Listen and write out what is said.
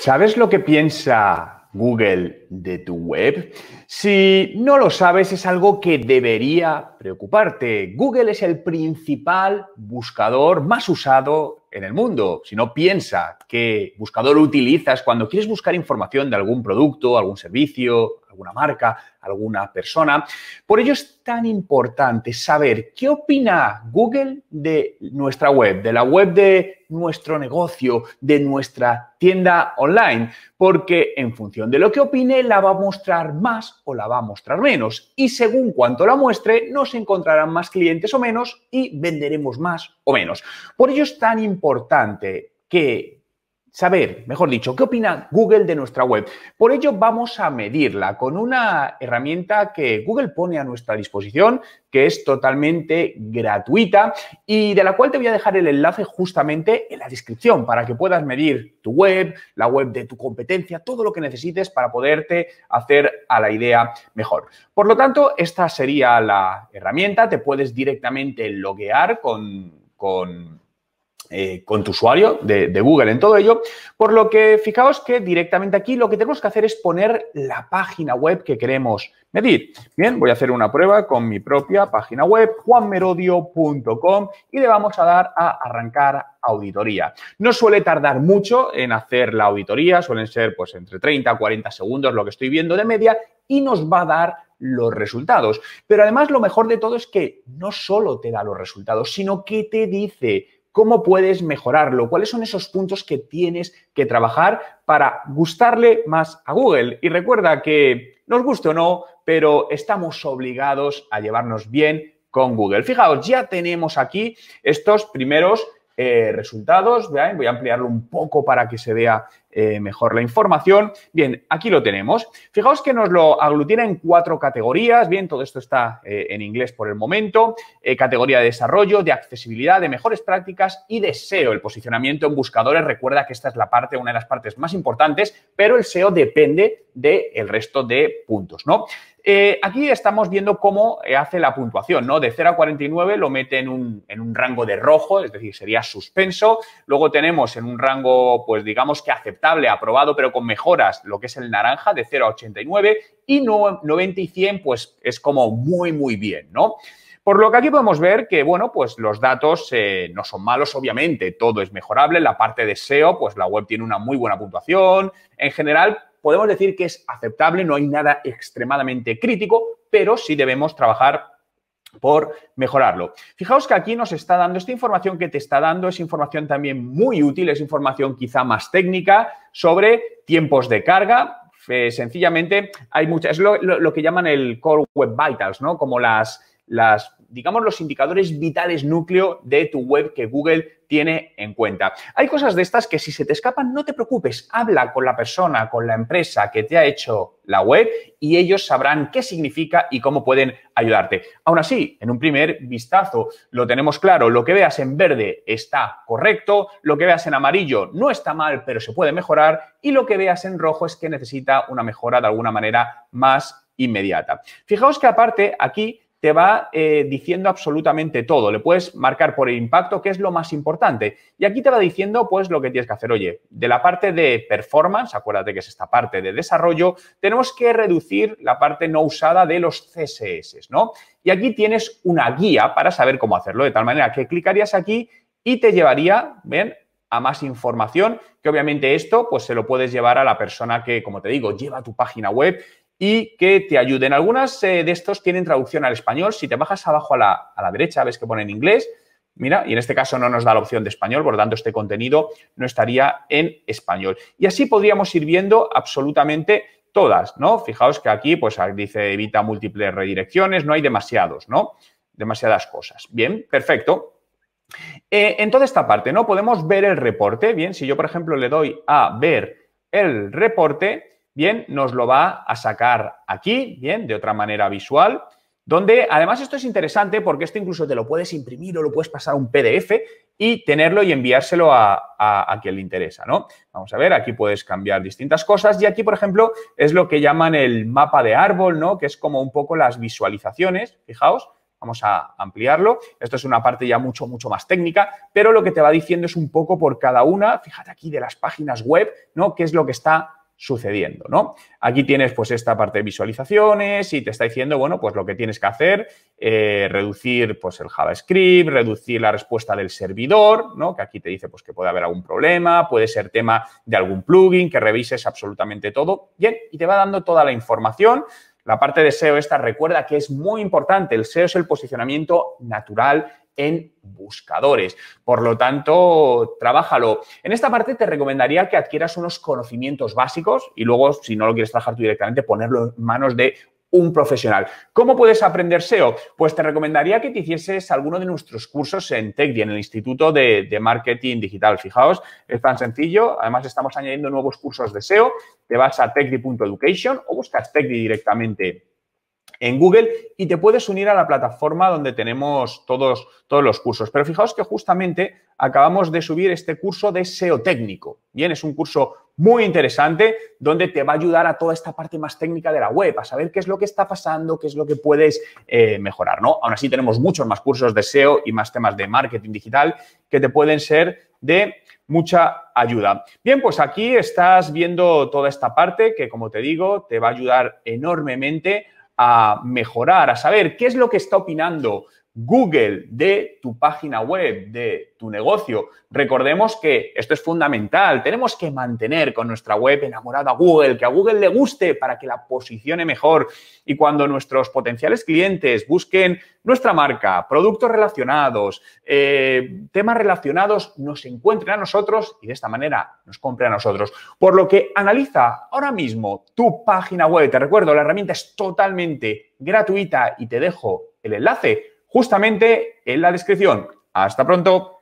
¿Sabes lo que piensa Google de tu web? Si no lo sabes, es algo que debería preocuparte. Google es el principal buscador más usado en el mundo, Si no piensa qué buscador utilizas cuando quieres buscar información de algún producto, algún servicio, alguna marca, alguna persona. Por ello es tan importante saber qué opina Google de nuestra web, de la web de nuestro negocio, de nuestra tienda online, porque en función de lo que opine la va a mostrar más o la va a mostrar menos. Y según cuanto la muestre, nos encontrarán más clientes o menos y venderemos más o menos. Por ello es tan importante importante que saber, mejor dicho, qué opina Google de nuestra web. Por ello vamos a medirla con una herramienta que Google pone a nuestra disposición, que es totalmente gratuita y de la cual te voy a dejar el enlace justamente en la descripción para que puedas medir tu web, la web de tu competencia, todo lo que necesites para poderte hacer a la idea mejor. Por lo tanto, esta sería la herramienta, te puedes directamente loguear con... con eh, con tu usuario de, Google en todo ello. Por lo que fijaos que directamente aquí lo que tenemos que hacer es poner la página web que queremos medir. Bien, voy a hacer una prueba con mi propia página web, juanmerodio.com, y le vamos a dar a arrancar auditoría. No suele tardar mucho en hacer la auditoría, suelen ser pues entre 30 a 40 segundos lo que estoy viendo de media, y nos va a dar los resultados. Pero además lo mejor de todo es que no solo te da los resultados, sino que te dice ¿Cómo puedes mejorarlo? ¿Cuáles son esos puntos que tienes que trabajar para gustarle más a Google? Y recuerda que, nos guste o no, pero estamos obligados a llevarnos bien con Google. Fijaos, ya tenemos aquí estos primeros eh, resultados. Voy a ampliarlo un poco para que se vea eh, mejor la información. Bien, aquí lo tenemos. Fijaos que nos lo aglutina en cuatro categorías. Bien, todo esto está eh, en inglés por el momento. categoría de desarrollo, de accesibilidad, de mejores prácticas y de SEO. El posicionamiento en buscadores, recuerda que esta es la parte, una de las partes más importantes, pero el SEO depende del resto de puntos, ¿no? Eh, aquí estamos viendo cómo eh, hace la puntuación, ¿no? De 0 a 49 lo mete en un, rango de rojo, es decir, sería suspenso. Luego tenemos en un rango, pues digamos que aceptable, aprobado, pero con mejoras, lo que es el naranja, de 0 a 89. Y 90 y 100, pues es como muy, muy bien, ¿no? Por lo que aquí podemos ver que, bueno, pues los datos eh, no son malos, obviamente, todo es mejorable. La parte de SEO, pues la web tiene una muy buena puntuación. En general, podemos decir que es aceptable, no hay nada extremadamente crítico, pero sí debemos trabajar por mejorarlo. Fijaos que aquí nos está dando esta información que te está dando, es información también muy útil, es información quizá más técnica sobre tiempos de carga. Eh, sencillamente hay muchas, es lo, que llaman el Core Web Vitals, ¿no? Como las, las digamos, los indicadores vitales núcleo de tu web que Google tiene en cuenta. Hay cosas de estas que si se te escapan, no te preocupes, habla con la persona, con la empresa que te ha hecho la web y ellos sabrán qué significa y cómo pueden ayudarte. Aún así, en un primer vistazo lo tenemos claro, lo que veas en verde está correcto, lo que veas en amarillo no está mal, pero se puede mejorar y lo que veas en rojo es que necesita una mejora de alguna manera más inmediata. Fijaos que aparte aquí te va eh, diciendo absolutamente todo. Le puedes marcar por el impacto, que es lo más importante. Y aquí te va diciendo, pues, lo que tienes que hacer. Oye, de la parte de performance, acuérdate que es esta parte de desarrollo, tenemos que reducir la parte no usada de los CSS, ¿no? Y aquí tienes una guía para saber cómo hacerlo, de tal manera que clicarías aquí y te llevaría, ¿ven?, a más información, que obviamente esto pues se lo puedes llevar a la persona que, como te digo, lleva tu página web y que te ayuden. Algunas eh, de estos tienen traducción al español. Si te bajas abajo a la, a la derecha, ves que pone en inglés. Mira, y en este caso no nos da la opción de español, por lo tanto este contenido no estaría en español. Y así podríamos ir viendo absolutamente todas, ¿no? Fijaos que aquí pues dice evita múltiples redirecciones, no hay demasiados, ¿no? Demasiadas cosas. Bien, perfecto. Eh, en toda esta parte, ¿no? Podemos ver el reporte. Bien, si yo, por ejemplo, le doy a ver el reporte, bien, nos lo va a sacar aquí, bien, de otra manera visual, donde además esto es interesante porque esto incluso te lo puedes imprimir o lo puedes pasar a un PDF y tenerlo y enviárselo a, a, quien le interesa, ¿no? Vamos a ver, aquí puedes cambiar distintas cosas y aquí, por ejemplo, es lo que llaman el mapa de árbol, ¿no? Que es como un poco las visualizaciones, fijaos, vamos a ampliarlo. Esto es una parte ya mucho, mucho más técnica, pero lo que te va diciendo es un poco por cada una, fíjate aquí de las páginas web, ¿no? ¿Qué es lo que está sucediendo, ¿no? Aquí tienes pues esta parte de visualizaciones y te está diciendo, bueno, pues lo que tienes que hacer, eh, reducir pues el JavaScript, reducir la respuesta del servidor, ¿no? Que aquí te dice pues que puede haber algún problema, puede ser tema de algún plugin, que revises absolutamente todo, bien, y te va dando toda la información. La parte de SEO esta recuerda que es muy importante, el SEO es el posicionamiento natural en buscadores. Por lo tanto, trabájalo. En esta parte te recomendaría que adquieras unos conocimientos básicos y luego, si no lo quieres trabajar tú directamente, ponerlo en manos de un profesional. ¿Cómo puedes aprender SEO? Pues te recomendaría que te hicieses alguno de nuestros cursos en TechDi, e en el Instituto de, de, Marketing Digital. Fijaos, es tan sencillo. Además, estamos añadiendo nuevos cursos de SEO. Te vas a techdi.education e o buscas TechDi e directamente en Google y te puedes unir a la plataforma donde tenemos todos, todos los cursos. Pero fijaos que justamente acabamos de subir este curso de SEO técnico. Bien, es un curso muy interesante donde te va a ayudar a toda esta parte más técnica de la web, a saber qué es lo que está pasando, qué es lo que puedes eh, mejorar, ¿no? Aún así tenemos muchos más cursos de SEO y más temas de marketing digital que te pueden ser de mucha ayuda. Bien, pues aquí estás viendo toda esta parte que, como te digo, te va a ayudar enormemente a mejorar, a saber qué es lo que está opinando Google, de tu página web, de tu negocio. Recordemos que esto es fundamental. Tenemos que mantener con nuestra web enamorada a Google, que a Google le guste para que la posicione mejor. Y cuando nuestros potenciales clientes busquen nuestra marca, productos relacionados, eh, temas relacionados, nos encuentren a nosotros y de esta manera nos compren a nosotros. Por lo que analiza ahora mismo tu página web. Te recuerdo, la herramienta es totalmente gratuita y te dejo el enlace justamente en la descripción. Hasta pronto.